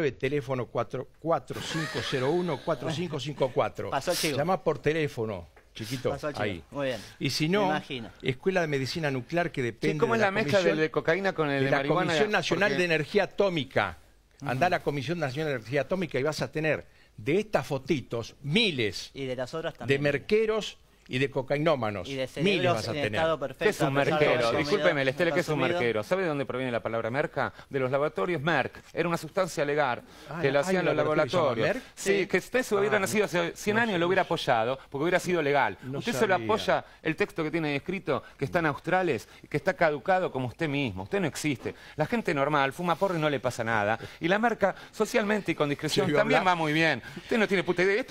9, teléfono 4, 4501 4554. Pasó Llama por teléfono. Chiquito, ahí. Muy bien. Y si no, Escuela de Medicina Nuclear que depende. Sí, ¿Cómo es de la, mezcla de cocaína con el de, la Comisión Nacional de Energía Atómica. Andá a la Comisión Nacional de Energía Atómica y vas a tener de estas fotitos miles y de las otras también. de merqueros y de cocainómanos. Y de Miles vas a tener. ¿Qué es un merquero? Discúlpeme, el Estela, ¿qué es un merquero? ¿Sabe de dónde proviene la palabra merca? De los laboratorios Merck. Era una sustancia legal ah, que lo hacían los laboratorios. Merck? Sí, que usted se hubiera ah, nacido hace 100 años y lo hubiera apoyado, porque hubiera sido legal. usted se lo apoya el texto que tiene escrito, que está en Australes, que está caducado como usted mismo. Usted no existe. La gente normal fuma porro y no le pasa nada. Y la merca, socialmente y con discreción, también va muy bien. Usted no tiene puta idea.